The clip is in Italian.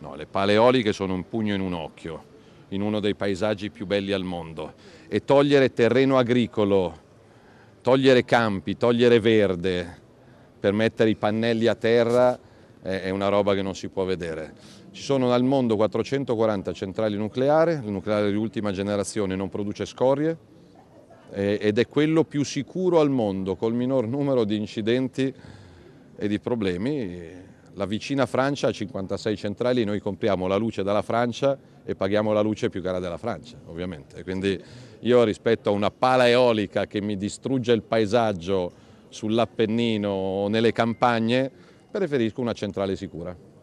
No, le pale eoliche sono un pugno in un occhio, in uno dei paesaggi più belli al mondo. E togliere terreno agricolo, togliere campi, togliere verde per mettere i pannelli a terra è una roba che non si può vedere. Ci sono al mondo 440 centrali nucleari, il nucleare di ultima generazione non produce scorie ed è quello più sicuro al mondo, col minor numero di incidenti e di problemi la vicina Francia ha 56 centrali, noi compriamo la luce dalla Francia e paghiamo la luce più cara della Francia, ovviamente. Quindi io rispetto a una pala eolica che mi distrugge il paesaggio sull'Appennino o nelle campagne, preferisco una centrale sicura.